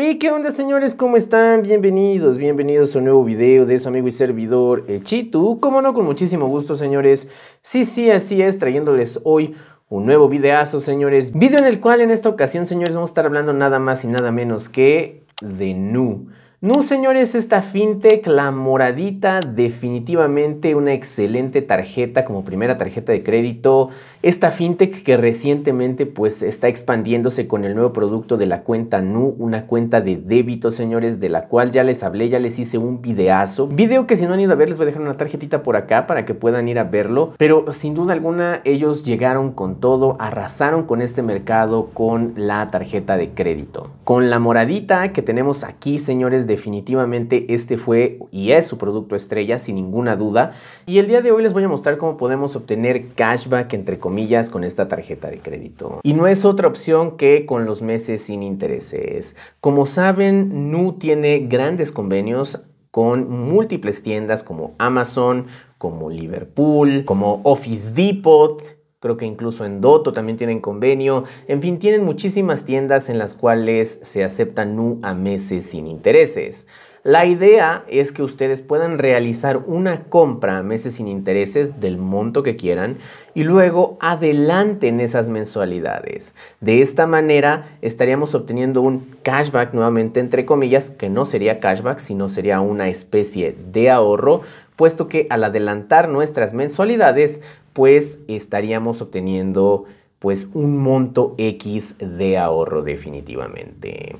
Y ¿qué onda señores? ¿Cómo están? Bienvenidos, bienvenidos a un nuevo video de su amigo y servidor El Chitu. Como no, con muchísimo gusto señores. Sí, sí, así es, trayéndoles hoy un nuevo videazo señores. Video en el cual en esta ocasión señores vamos a estar hablando nada más y nada menos que de Nu. No, señores, esta fintech, la moradita, definitivamente una excelente tarjeta como primera tarjeta de crédito. Esta fintech que recientemente pues está expandiéndose con el nuevo producto de la cuenta Nu, una cuenta de débito, señores, de la cual ya les hablé, ya les hice un videazo. Video que si no han ido a ver, les voy a dejar una tarjetita por acá para que puedan ir a verlo. Pero sin duda alguna, ellos llegaron con todo, arrasaron con este mercado con la tarjeta de crédito. Con la moradita que tenemos aquí, señores, definitivamente este fue y es su producto estrella sin ninguna duda. Y el día de hoy les voy a mostrar cómo podemos obtener cashback entre comillas con esta tarjeta de crédito. Y no es otra opción que con los meses sin intereses. Como saben, Nu tiene grandes convenios con múltiples tiendas como Amazon, como Liverpool, como Office Depot, creo que incluso en Doto también tienen convenio. En fin, tienen muchísimas tiendas en las cuales se acepta NU a meses sin intereses. La idea es que ustedes puedan realizar una compra a meses sin intereses del monto que quieran y luego adelanten esas mensualidades. De esta manera estaríamos obteniendo un cashback nuevamente entre comillas, que no sería cashback, sino sería una especie de ahorro puesto que al adelantar nuestras mensualidades, pues estaríamos obteniendo pues un monto X de ahorro definitivamente,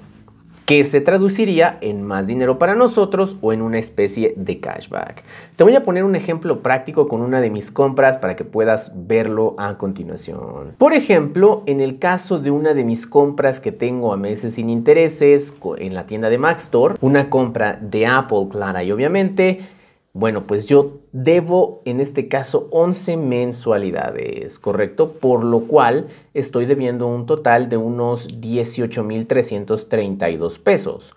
que se traduciría en más dinero para nosotros o en una especie de cashback. Te voy a poner un ejemplo práctico con una de mis compras para que puedas verlo a continuación. Por ejemplo, en el caso de una de mis compras que tengo a meses sin intereses en la tienda de Mac Store, una compra de Apple Clara y obviamente bueno, pues yo debo en este caso 11 mensualidades, ¿correcto? Por lo cual estoy debiendo un total de unos 18.332 pesos.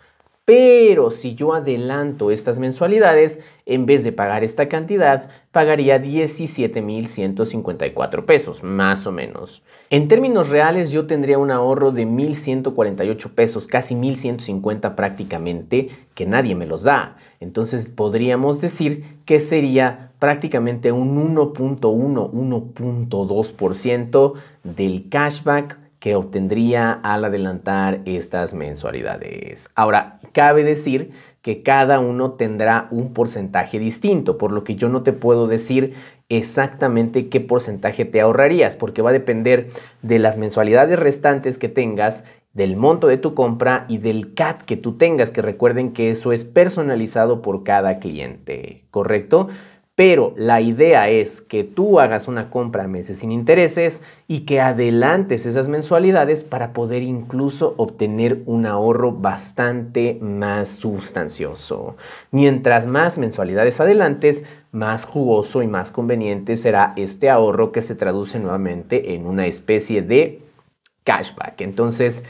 Pero si yo adelanto estas mensualidades, en vez de pagar esta cantidad, pagaría 17.154 pesos, más o menos. En términos reales, yo tendría un ahorro de 1.148 pesos, casi 1.150 prácticamente, que nadie me los da. Entonces podríamos decir que sería prácticamente un 1.1, 1.2% del cashback que obtendría al adelantar estas mensualidades. Ahora, cabe decir que cada uno tendrá un porcentaje distinto, por lo que yo no te puedo decir exactamente qué porcentaje te ahorrarías, porque va a depender de las mensualidades restantes que tengas, del monto de tu compra y del CAT que tú tengas, que recuerden que eso es personalizado por cada cliente, ¿correcto? pero la idea es que tú hagas una compra a meses sin intereses y que adelantes esas mensualidades para poder incluso obtener un ahorro bastante más sustancioso. Mientras más mensualidades adelantes, más jugoso y más conveniente será este ahorro que se traduce nuevamente en una especie de cashback. Entonces,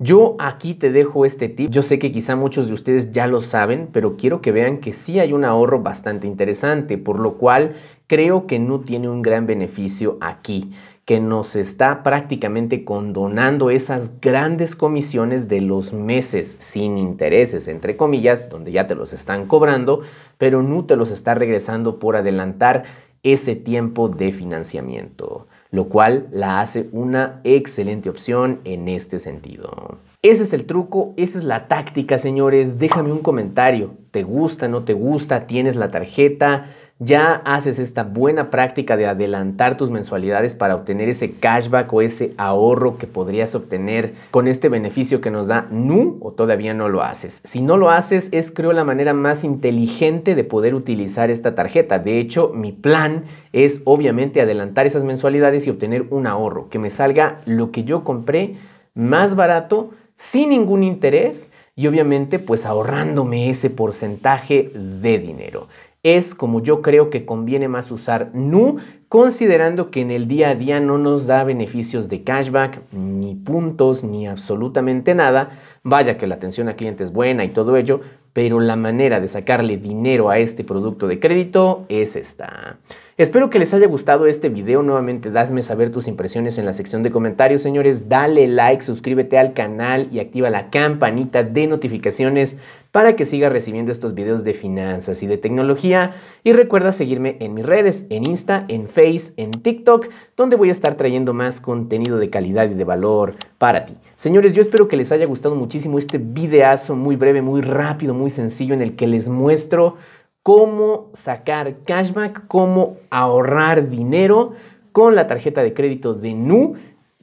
yo aquí te dejo este tip. Yo sé que quizá muchos de ustedes ya lo saben, pero quiero que vean que sí hay un ahorro bastante interesante, por lo cual creo que no tiene un gran beneficio aquí que nos está prácticamente condonando esas grandes comisiones de los meses sin intereses, entre comillas, donde ya te los están cobrando, pero no te los está regresando por adelantar ese tiempo de financiamiento lo cual la hace una excelente opción en este sentido. Ese es el truco, esa es la táctica, señores. Déjame un comentario. ¿Te gusta, no te gusta? ¿Tienes la tarjeta? ya haces esta buena práctica de adelantar tus mensualidades para obtener ese cashback o ese ahorro que podrías obtener con este beneficio que nos da NU o todavía no lo haces. Si no lo haces, es creo la manera más inteligente de poder utilizar esta tarjeta. De hecho, mi plan es obviamente adelantar esas mensualidades y obtener un ahorro, que me salga lo que yo compré más barato, sin ningún interés y obviamente pues ahorrándome ese porcentaje de dinero es como yo creo que conviene más usar nu, considerando que en el día a día no nos da beneficios de cashback, ni puntos, ni absolutamente nada. Vaya que la atención al cliente es buena y todo ello, pero la manera de sacarle dinero a este producto de crédito es esta. Espero que les haya gustado este video. Nuevamente, dasme saber tus impresiones en la sección de comentarios, señores. Dale like, suscríbete al canal y activa la campanita de notificaciones para que siga recibiendo estos videos de finanzas y de tecnología. Y recuerda seguirme en mis redes, en Insta, en Face, en TikTok, donde voy a estar trayendo más contenido de calidad y de valor para ti. Señores, yo espero que les haya gustado muchísimo este videazo muy breve, muy rápido, muy sencillo en el que les muestro cómo sacar cashback, cómo ahorrar dinero con la tarjeta de crédito de Nu.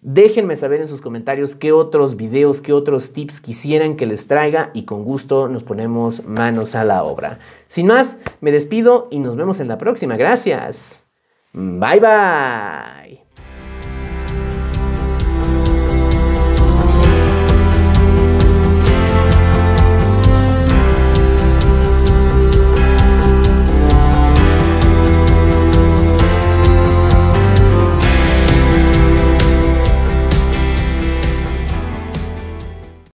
Déjenme saber en sus comentarios qué otros videos, qué otros tips quisieran que les traiga y con gusto nos ponemos manos a la obra. Sin más, me despido y nos vemos en la próxima. Gracias. Bye bye.